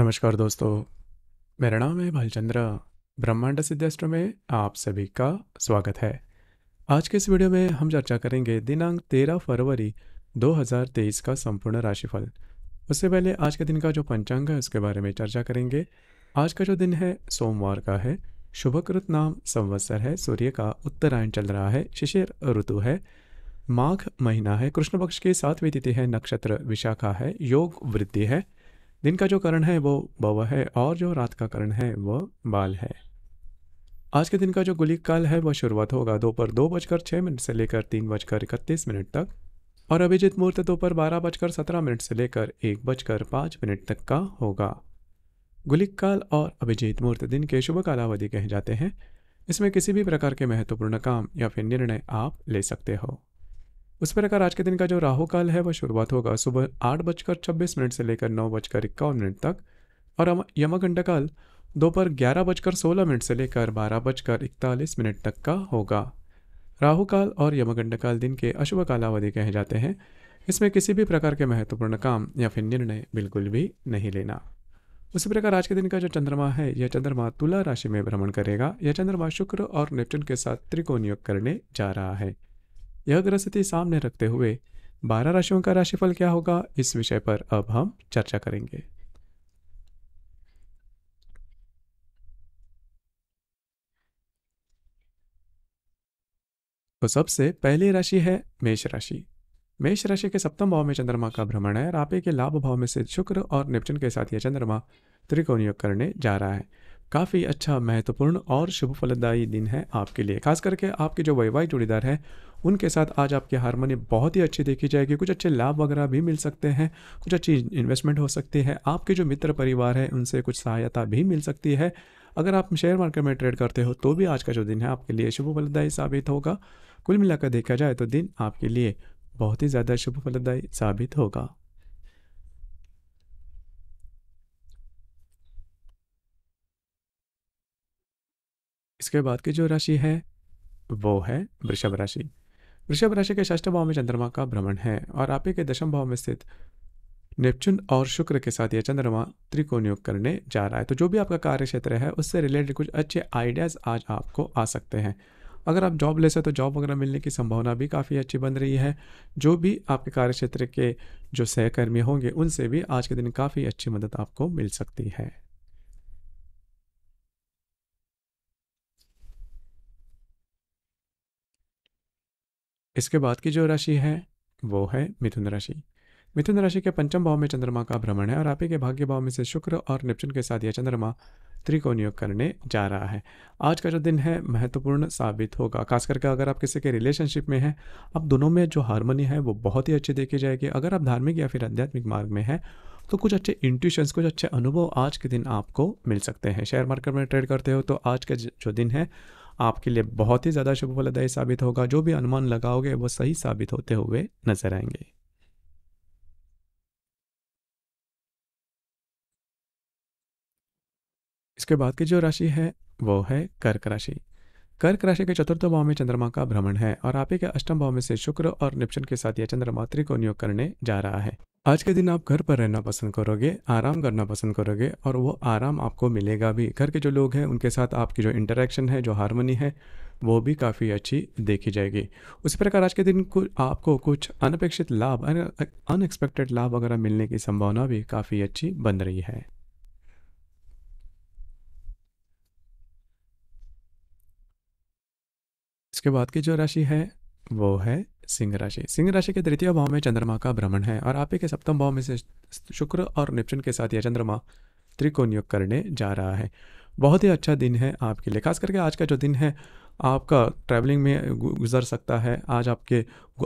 नमस्कार दोस्तों मेरा नाम है भालचंद्र ब्रह्मांड सिद्धेस्ट्र में आप सभी का स्वागत है आज के इस वीडियो में हम चर्चा करेंगे दिनांक 13 फरवरी 2023 का संपूर्ण राशिफल उससे पहले आज के दिन का जो पंचांग है उसके बारे में चर्चा करेंगे आज का जो दिन है सोमवार का है शुभकृत नाम संवत्सर है सूर्य का उत्तरायण चल रहा है शिशिर ऋतु है माघ महीना है कृष्ण पक्ष की सातवीं तिथि है नक्षत्र विशाखा है योग वृद्धि है दिन का जो करण है वो भव है और जो रात का करण है वह बाल है आज के दिन का जो गुलिक काल है वह शुरुआत होगा दोपहर दो बजकर छः मिनट से लेकर तीन बजकर इकतीस मिनट तक और अभिजीत मुहूर्त दोपहर बारह बजकर सत्रह मिनट से लेकर एक बजकर पाँच मिनट तक का होगा गुलिक काल और अभिजीत मुहूर्त दिन के शुभ कालावधि कहे जाते हैं इसमें किसी भी प्रकार के महत्वपूर्ण काम या फिर निर्णय आप ले सकते हो उस प्रकार आज के दिन का जो राहु काल है वह शुरुआत होगा सुबह आठ बजकर छब्बीस मिनट से लेकर नौ बजकर इक्यावन मिनट तक और यमकंड काल दोपहर ग्यारह बजकर सोलह मिनट से लेकर बारह बजकर इकतालीस मिनट तक का होगा राहु काल और यमगंड काल दिन के अशुभ कालावधि कहे जाते हैं इसमें किसी भी प्रकार के महत्वपूर्ण काम या फिर निर्णय बिल्कुल भी नहीं लेना उसी प्रकार आज के दिन का जो चंद्रमा है यह चंद्रमा तुला राशि में भ्रमण करेगा यह चंद्रमा शुक्र और नेपच्यून के साथ त्रिकोण योग करने जा रहा है यह ग्रह स्थिति सामने रखते हुए बारह राशियों का राशिफल क्या होगा इस विषय पर अब हम चर्चा करेंगे तो सबसे पहली राशि है मेष राशि मेष राशि के सप्तम भाव में चंद्रमा का भ्रमण है रापे के लाभ भाव में से शुक्र और निपटन के साथ यह चंद्रमा त्रिकोण योग करने जा रहा है काफ़ी अच्छा महत्वपूर्ण और शुभ फलदायी दिन है आपके लिए खास करके आपके जो वैवाहिक जोड़ीदार है उनके साथ आज आपकी हारमोनी बहुत ही अच्छी देखी जाएगी कुछ अच्छे लाभ वगैरह भी मिल सकते हैं कुछ अच्छी इन्वेस्टमेंट हो सकती है आपके जो मित्र परिवार है उनसे कुछ सहायता भी मिल सकती है अगर आप शेयर मार्केट में ट्रेड करते हो तो भी आज का जो दिन है आपके लिए शुभ फलदायी साबित होगा कुल मिलाकर देखा जाए तो दिन आपके लिए बहुत ही ज़्यादा शुभ फलदायी साबित होगा इसके बाद की जो राशि है वो है वृषभ राशि वृषभ राशि के षष्ठ भाव में चंद्रमा का भ्रमण है और आपे के दशम भाव में स्थित नेपच्यून और शुक्र के साथ यह चंद्रमा त्रिकोण योग करने जा रहा है तो जो भी आपका कार्य क्षेत्र है उससे रिलेटेड कुछ अच्छे आइडियाज़ आज आपको आ सकते हैं अगर आप जॉब ले से तो जॉब वगैरह मिलने की संभावना भी काफ़ी अच्छी बन रही है जो भी आपके कार्य क्षेत्र के जो सहकर्मी होंगे उनसे भी आज के दिन काफ़ी अच्छी मदद आपको मिल सकती है इसके बाद की जो राशि है वो है मिथुन राशि मिथुन राशि के पंचम भाव में चंद्रमा का भ्रमण है और आप ही के भाग्य भाव में से शुक्र और निपचुन के साथ यह चंद्रमा त्रिकोण योग करने जा रहा है आज का जो दिन है महत्वपूर्ण साबित होगा खास करके अगर आप किसी के रिलेशनशिप में हैं आप दोनों में जो हारमोनी है वो बहुत ही अच्छी देखी जाएगी अगर आप धार्मिक या फिर आध्यात्मिक मार्ग में हैं तो कुछ अच्छे इंट्यूशंस कुछ अच्छे अनुभव आज के दिन आपको मिल सकते हैं शेयर मार्केट में ट्रेड करते हो तो आज का जो दिन है आपके लिए बहुत ही ज़्यादा शुभ फलदायी साबित होगा जो भी अनुमान लगाओगे वो सही साबित होते हुए नजर आएंगे इसके बाद की जो राशि है वो है कर्क राशि कर्क राशि के चतुर्थ भाव में चंद्रमा का भ्रमण है और आप ही के अष्टम भाव में से शुक्र और निपचन के साथ यह चंद्रमात्री को नियोग करने जा रहा है आज के दिन आप घर पर रहना पसंद करोगे आराम करना पसंद करोगे और वो आराम आपको मिलेगा भी घर के जो लोग हैं उनके साथ आपकी जो इंटरेक्शन है जो हारमोनी है वो भी काफ़ी अच्छी देखी जाएगी उसी प्रकार आज के दिन को आपको कुछ अनपेक्षित लाभ अनएक्सपेक्टेड लाभ वगैरह मिलने की संभावना भी काफ़ी अच्छी बन रही है इसके बाद की जो राशि है वो है सिंह राशि सिंह राशि के तृतीय भाव में चंद्रमा का भ्रमण है और आप ही के सप्तम भाव में से शुक्र और निपचन के साथ यह चंद्रमा त्रिकोण योग करने जा रहा है बहुत ही अच्छा दिन है आपके लिए खास करके आज का जो दिन है आपका ट्रैवलिंग में गुजर सकता है आज आपके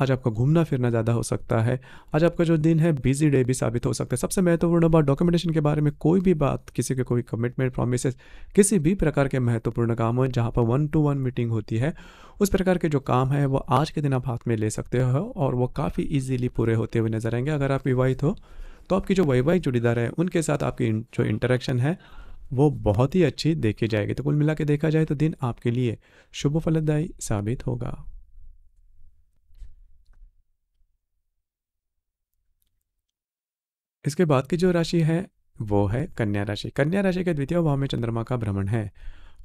आज आपका घूमना फिरना ज़्यादा हो सकता है आज आपका जो दिन है बिजी डे भी साबित हो सकता है सबसे महत्वपूर्ण बात डॉक्यूमेंटेशन के बारे में कोई भी बात किसी के कोई कमिटमेंट प्रोमिस किसी भी प्रकार के महत्वपूर्ण काम हो जहाँ पर वन टू वन मीटिंग होती है उस प्रकार के जो काम है वो आज के दिन आप हाथ में ले सकते हो और वो काफ़ी ईजिली पूरे होते हुए नजर आएंगे अगर आप विवाहित हो तो आपकी जो वैवाहिक जुड़ीदार है उनके साथ आपकी जो इंटरेक्शन है वो बहुत ही अच्छी देखी जाएगी तो कुल मिला के देखा जाए तो दिन आपके लिए शुभ फलदायी साबित होगा इसके बाद की जो राशि है वो है कन्या राशि कन्या राशि के द्वितीय भाव में चंद्रमा का भ्रमण है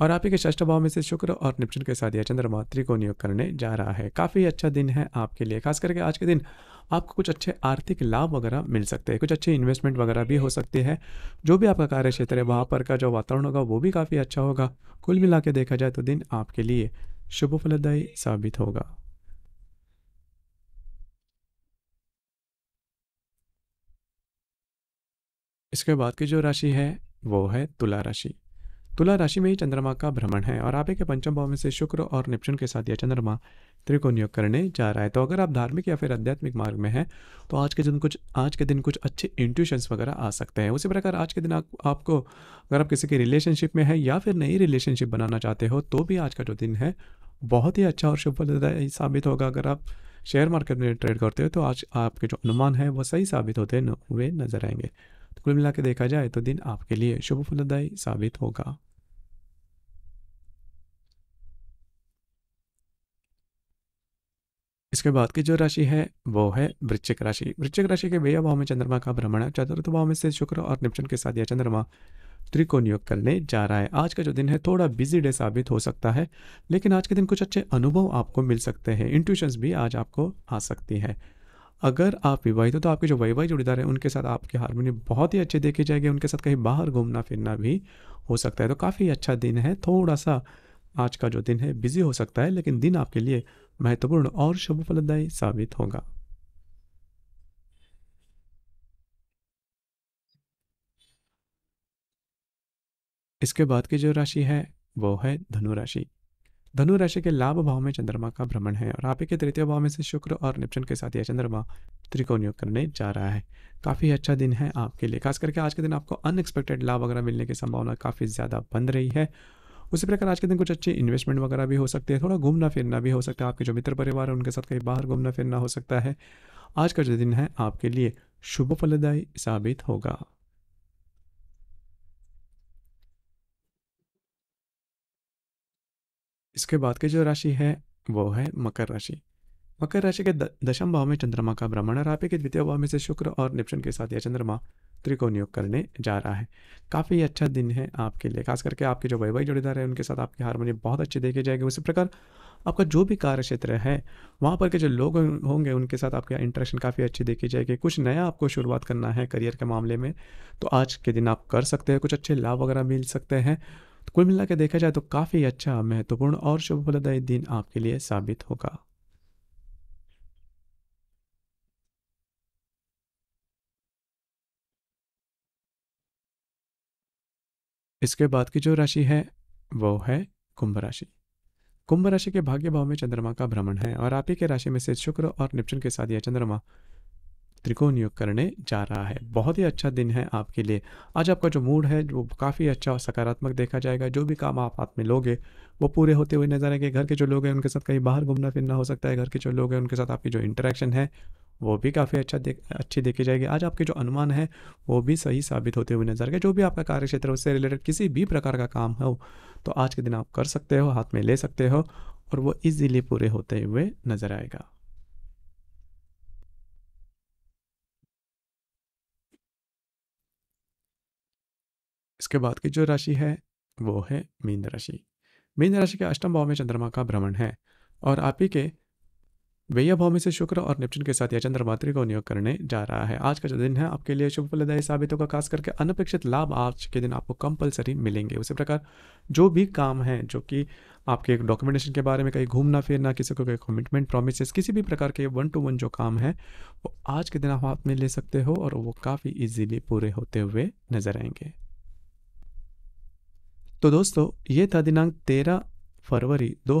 और आप ही के षष्ठ भाव में से शुक्र और निपचुन के साथ यह चंद्रमा त्रिकोण योग करने जा रहा है काफ़ी अच्छा दिन है आपके लिए खास करके आज के दिन आपको कुछ अच्छे आर्थिक लाभ वगैरह मिल सकते हैं कुछ अच्छे इन्वेस्टमेंट वगैरह भी हो सकती है जो भी आपका कार्य क्षेत्र है वहाँ पर का जो वातावरण होगा वो भी काफ़ी अच्छा होगा कुल मिला के देखा जाए तो दिन आपके लिए शुभ फलदायी साबित होगा इसके बाद की जो राशि है वो है तुला राशि तुला राशि में ही चंद्रमा का भ्रमण है और आपके पंचम भाव में से शुक्र और निपचुन के साथ यह चंद्रमा त्रिकोण योग करने जा रहा है तो अगर आप धार्मिक या फिर आध्यात्मिक मार्ग में हैं तो आज के दिन कुछ आज के दिन कुछ अच्छे इंट्यूशंस वगैरह आ सकते हैं उसी प्रकार आज के दिन आप, आपको अगर आप किसी के रिलेशनशिप में हैं या फिर नई रिलेशनशिप बनाना चाहते हो तो भी आज का जो दिन है बहुत ही अच्छा और शुभ फलदायी साबित होगा अगर आप शेयर मार्केट में ट्रेड करते हो तो आज आपके जो अनुमान है वह सही साबित होते हुए नजर आएंगे तो कुल मिला के देखा जाए तो दिन आपके लिए शुभ फलदायी साबित होगा इसके बाद की जो राशि है वो है वृश्चिक राशि वृश्चिक राशि के व्यय भाव में चंद्रमा का भ्रमण है चतुर्थ भाव में से शुक्र और निपचन के साथ यह चंद्रमा त्रिकोण योग करने जा रहा है आज का जो दिन है थोड़ा बिजी डे साबित हो सकता है लेकिन आज के दिन कुछ अच्छे अनुभव आपको मिल सकते हैं इंट्यूशंस भी आज आपको आ सकती है अगर आप विवाहित हो तो आपके जो वैवाहिक जुड़ीदार हैं उनके साथ आपकी हारमोनी बहुत ही अच्छी देखी जाएगी उनके साथ कहीं बाहर घूमना फिरना भी हो सकता है तो काफ़ी अच्छा दिन है थोड़ा सा आज का जो दिन है बिजी हो सकता है लेकिन दिन आपके लिए महत्वपूर्ण और शुभ फलदायी साबित होगा इसके बाद की जो राशि है वो है धनु राशि धनु राशि के लाभ भाव में चंद्रमा का भ्रमण है और आप के तृतीय भाव में से शुक्र और निपचन के साथ यह चंद्रमा त्रिकोण योग करने जा रहा है काफ़ी अच्छा दिन है आपके लिए खास करके आज के दिन आपको अनएक्सपेक्टेड लाभ वगैरह मिलने की संभावना काफ़ी ज़्यादा बन रही है उसी प्रकार आज के दिन कुछ अच्छे इन्वेस्टमेंट वगैरह भी हो सकते हैं थोड़ा घूमना फिरना भी हो सकता है आपके जो मित्र परिवार है उनके साथ कहीं बाहर घूमना फिरना हो सकता है आज का जो दिन है आपके लिए शुभ फलदायी साबित होगा इसके बाद की जो राशि है वो है मकर राशि मकर राशि के दशम भाव में चंद्रमा का भ्रमण और आपके द्वितीय भाव में से शुक्र और निपचन के साथ यह चंद्रमा त्रिकोण योग करने जा रहा है काफ़ी अच्छा दिन है आपके लिए खास करके आपके जो वैवाहिक जोड़ीदार हैं उनके साथ आपकी हारमोनी बहुत अच्छी देखे जाएगी उसी प्रकार आपका जो भी कार्य क्षेत्र है वहाँ पर के जो लोग होंगे उनके साथ आपका इंटरेक्शन काफ़ी अच्छी देखी जाएगी कुछ नया आपको शुरुआत करना है करियर के मामले में तो आज के दिन आप कर सकते हैं कुछ अच्छे लाभ वगैरह मिल सकते हैं तो कुल मिला के देखा जाए तो काफ़ी अच्छा महत्वपूर्ण और शुभ दिन आपके लिए साबित होगा इसके बाद की जो राशि है वो है कुंभ राशि कुंभ राशि के भाग्य भाव में चंद्रमा का भ्रमण है और आप ही के राशि में से शुक्र और निपचुन के साथ यह चंद्रमा त्रिकोण योग करने जा रहा है बहुत ही अच्छा दिन है आपके लिए आज आपका जो मूड है वो काफ़ी अच्छा और सकारात्मक देखा जाएगा जो भी काम आप हाथ में लोगे वो पूरे होते हुए नजर आएंगे घर के जो लोग हैं उनके साथ कहीं बाहर घूमना फिरना हो सकता है घर के जो लोग हैं उनके साथ आपकी जो इंटरेक्शन है वो भी काफ़ी अच्छा देख अच्छी देखी जाएगी आज आपके जो अनुमान है वो भी सही साबित होते हुए नजर आएगा जो भी आपका कार्य क्षेत्र उससे रिलेटेड किसी भी प्रकार का काम हो तो आज के दिन आप कर सकते हो हाथ में ले सकते हो और वो इजीली पूरे होते हुए नजर आएगा इसके बाद की जो राशि है वो है मीन राशि मीन राशि के अष्टम भाव में चंद्रमा का भ्रमण है और आप ही के वैया भाव में से शुक्र और नेपच्यून के साथ यह चंद्रमात्री का नियोग करने जा रहा है आज का जो दिन है आपके लिए शुभ फलदायी साबित होगा खास करके अनपेक्षित लाभ आज के दिन आपको कंपलसरी मिलेंगे उसी प्रकार जो भी काम है जो कि आपके एक डॉक्यूमेंटेशन के बारे में कहीं घूमना फिरना किसी को कहीं कमिटमेंट प्रोमिस किसी भी प्रकार के वन टू वन जो काम है वो आज के दिन आप हाथ में ले सकते हो और वो काफ़ी ईजीली पूरे होते हुए नजर आएंगे तो दोस्तों ये था दिनांक तेरह फरवरी दो